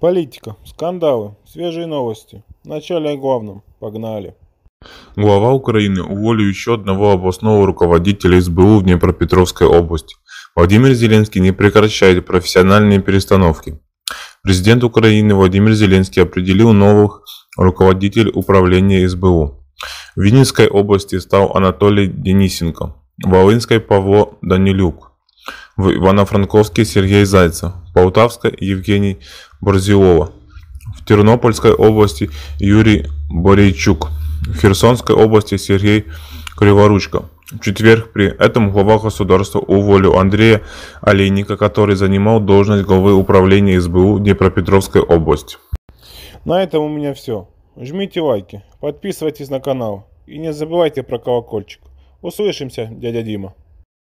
Политика, скандалы, свежие новости. Вначале о главном. Погнали. Глава Украины уволил еще одного областного руководителя СБУ в Днепропетровской области. Владимир Зеленский не прекращает профессиональные перестановки. Президент Украины Владимир Зеленский определил новых руководителей управления СБУ. В Винницкой области стал Анатолий Денисенко, в Волынской Павло Данилюк, в Ивано-Франковске Сергей Зайцев, Полтавска Евгений Борзилова. В Тернопольской области Юрий Борейчук. В Херсонской области Сергей Криворучко. В четверг при этом глава государства уволил Андрея Олейника, который занимал должность главы управления СБУ Днепропетровской области. На этом у меня все. Жмите лайки, подписывайтесь на канал и не забывайте про колокольчик. Услышимся, дядя Дима.